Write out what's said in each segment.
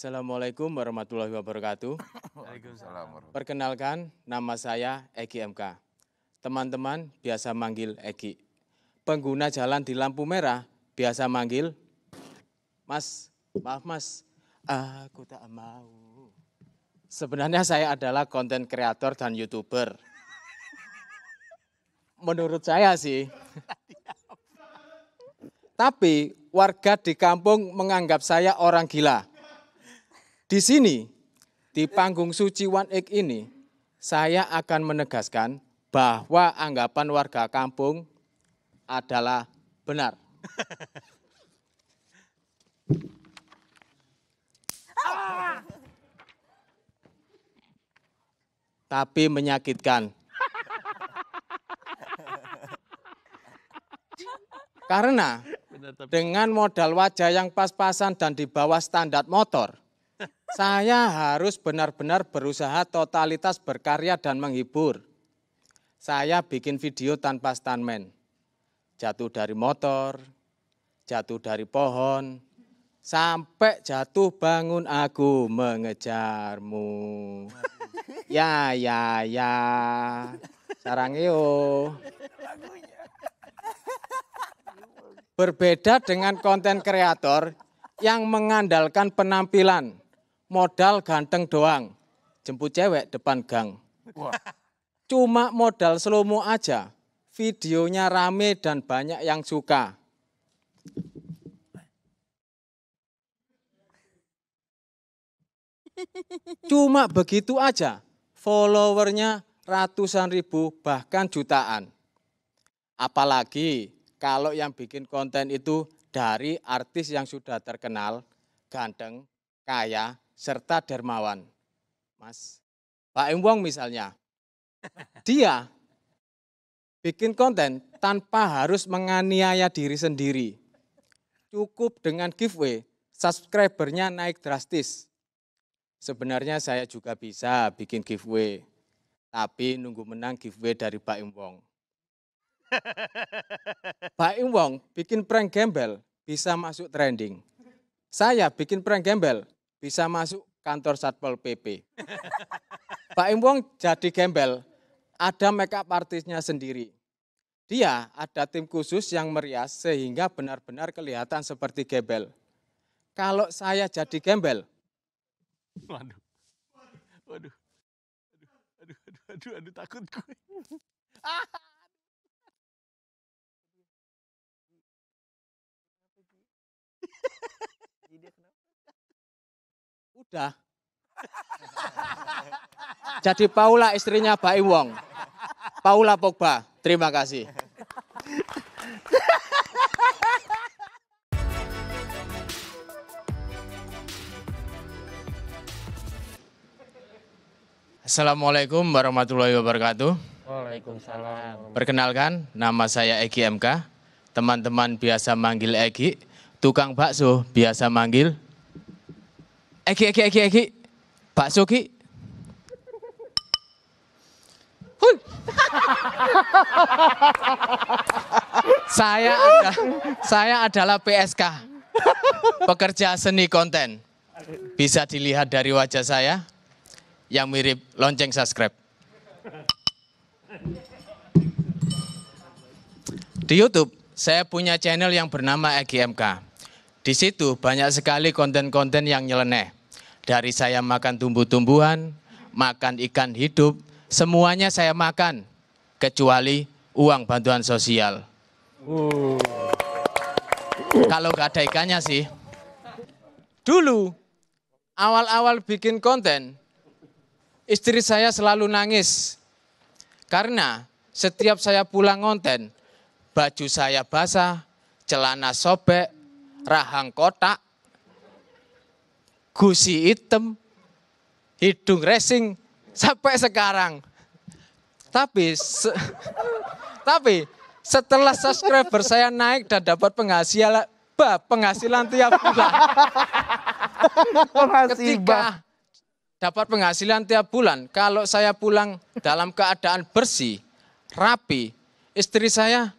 Assalamualaikum warahmatullahi wabarakatuh. Waalaikumsalam. Perkenalkan, nama saya Egi MK. Teman-teman biasa manggil Egi. Pengguna jalan di lampu merah biasa manggil Mas, maaf Mas, aku tak mau. Sebenarnya saya adalah konten kreator dan YouTuber. Menurut saya sih. Tapi warga di kampung menganggap saya orang gila di sini, di panggung suci One Egg ini, saya akan menegaskan bahwa anggapan warga kampung adalah benar. Tapi menyakitkan. Karena dengan modal wajah yang pas-pasan dan di bawah standar motor, saya harus benar-benar berusaha totalitas berkarya dan menghibur. Saya bikin video tanpa stuntman. Jatuh dari motor, jatuh dari pohon, sampai jatuh bangun aku mengejarmu. Ya, ya, ya. Sarang yo. Berbeda dengan konten kreator yang mengandalkan penampilan modal ganteng doang. Jemput cewek depan gang. Wah. Cuma modal selomo aja. Videonya rame dan banyak yang suka. Cuma begitu aja. Followernya ratusan ribu bahkan jutaan. Apalagi kalau yang bikin konten itu dari artis yang sudah terkenal, ganteng, kaya, serta dermawan. Mas, Pak Imbong misalnya, dia bikin konten tanpa harus menganiaya diri sendiri. Cukup dengan giveaway, subscribernya naik drastis. Sebenarnya saya juga bisa bikin giveaway, tapi nunggu menang giveaway dari Pak Imbong. Pak Imbong bikin prank gembel bisa masuk trending. Saya bikin prank gembel bisa masuk kantor Satpol PP. Pak imbuang jadi gembel, ada makeup artisnya sendiri. Dia ada tim khusus yang merias sehingga benar-benar kelihatan seperti gembel. Kalau saya jadi gembel. Waduh. Waduh. waduh waduh waduh aduh, aduh takut gue. Udah. Jadi Paula istrinya Pak Iwong. Paula Pogba, terima kasih. Assalamualaikum warahmatullahi wabarakatuh. Waalaikumsalam. Perkenalkan, nama saya Egi MK. Teman-teman biasa manggil Egi. Tukang bakso biasa manggil Eki, Eki, Eki, Eki. Bakso, Ki. Hul. saya ada, saya adalah PSK. Pekerja seni konten. Bisa dilihat dari wajah saya yang mirip lonceng subscribe. Di YouTube, saya punya channel yang bernama EGMK. Di situ banyak sekali konten-konten yang nyeleneh dari saya makan tumbuh-tumbuhan, makan ikan hidup, semuanya saya makan kecuali uang bantuan sosial. Uh. Kalau nggak ada ikannya sih. Dulu awal-awal bikin konten, istri saya selalu nangis karena setiap saya pulang konten, baju saya basah, celana sobek, rahang kotak, gusi hitam, hidung racing sampai sekarang. Tapi se tapi setelah subscriber saya naik dan dapat penghasilan penghasilan tiap bulan. Ketika dapat penghasilan tiap bulan, kalau saya pulang dalam keadaan bersih, rapi, istri saya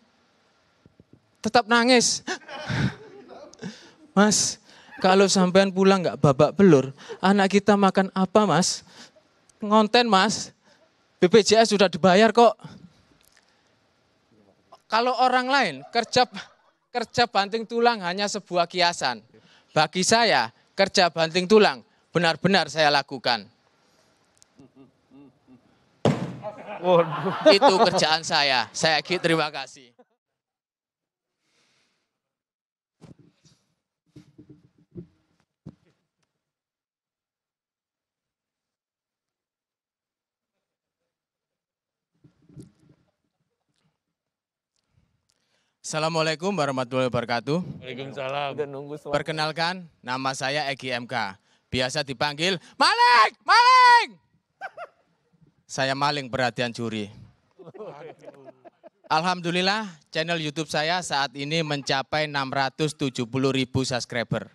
tetap nangis. Mas, kalau sampean pulang nggak babak belur, anak kita makan apa mas? Ngonten mas, BPJS sudah dibayar kok. Kalau orang lain kerja kerja banting tulang hanya sebuah kiasan. Bagi saya kerja banting tulang benar-benar saya lakukan. Itu kerjaan saya. Saya terima kasih. Assalamualaikum warahmatullahi wabarakatuh. Waalaikumsalam. Perkenalkan, nama saya Egi MK. Biasa dipanggil Maling, Maling. saya maling perhatian juri. Alhamdulillah, channel YouTube saya saat ini mencapai 670 ribu subscriber.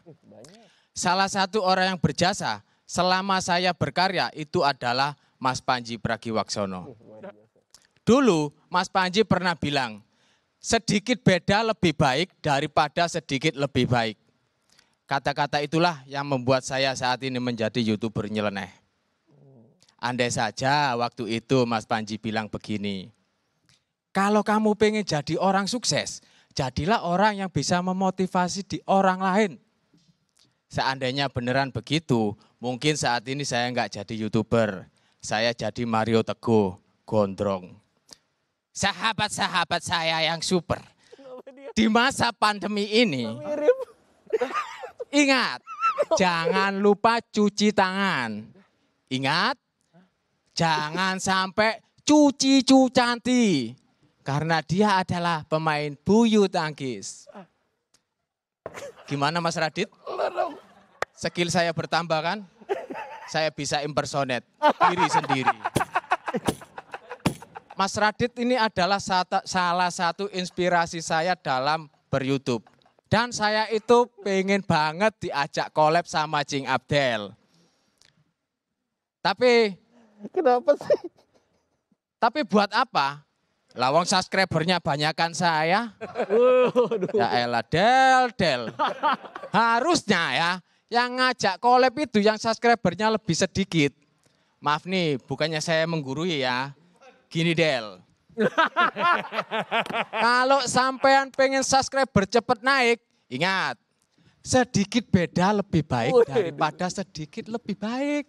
Salah satu orang yang berjasa selama saya berkarya itu adalah Mas Panji Pragiwaksono. Dulu Mas Panji pernah bilang, sedikit beda lebih baik daripada sedikit lebih baik. Kata-kata itulah yang membuat saya saat ini menjadi youtuber nyeleneh. Andai saja waktu itu Mas Panji bilang begini, kalau kamu pengen jadi orang sukses, jadilah orang yang bisa memotivasi di orang lain. Seandainya beneran begitu, mungkin saat ini saya enggak jadi youtuber, saya jadi Mario Teguh, gondrong sahabat-sahabat saya yang super di masa pandemi ini ingat jangan lupa cuci tangan. Ingat jangan sampai cuci cuci karena dia adalah pemain buyu tangkis. Gimana Mas Radit? Skill saya bertambah kan? Saya bisa impersonate diri sendiri. Mas Radit ini adalah salah satu inspirasi saya dalam ber-YouTube. Dan saya itu pengen banget diajak collab sama Jing Abdel. Tapi... Kenapa sih? Tapi buat apa? Lawang subscribernya kan saya. Ya elah, del, del. Harusnya ya, yang ngajak collab itu yang subscribernya lebih sedikit. Maaf nih, bukannya saya menggurui ya. Gini Del. Kalau sampean pengen subscriber cepet naik, ingat. Sedikit beda lebih baik daripada sedikit lebih baik.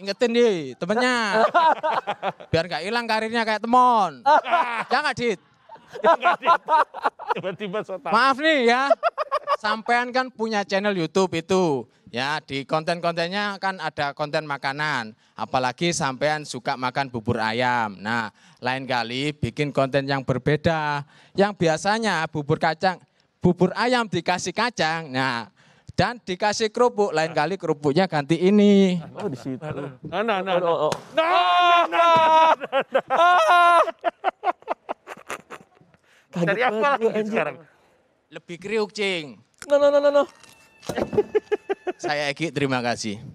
Ingetin nih temennya. Biar gak hilang karirnya kayak temon. Jangan ya Dit? Tiba-tiba so tahu. Maaf nih ya. Sampean kan punya channel YouTube itu. Ya, di konten-kontennya kan ada konten makanan. Apalagi sampean suka makan bubur ayam. Nah, lain kali bikin konten yang berbeda. Yang biasanya bubur kacang, bubur ayam dikasih kacang. Nah, dan dikasih kerupuk. Lain kali kerupuknya ganti ini. Oh, di situ. Nah nah nah, oh, oh, oh. nah, nah. nah. nah, nah, nah. nah, nah, nah. Kaget Dari apa lagi anjir. sekarang? Lebih kriuk, Cing. No, no, no, no, no. Saya Eki, terima kasih.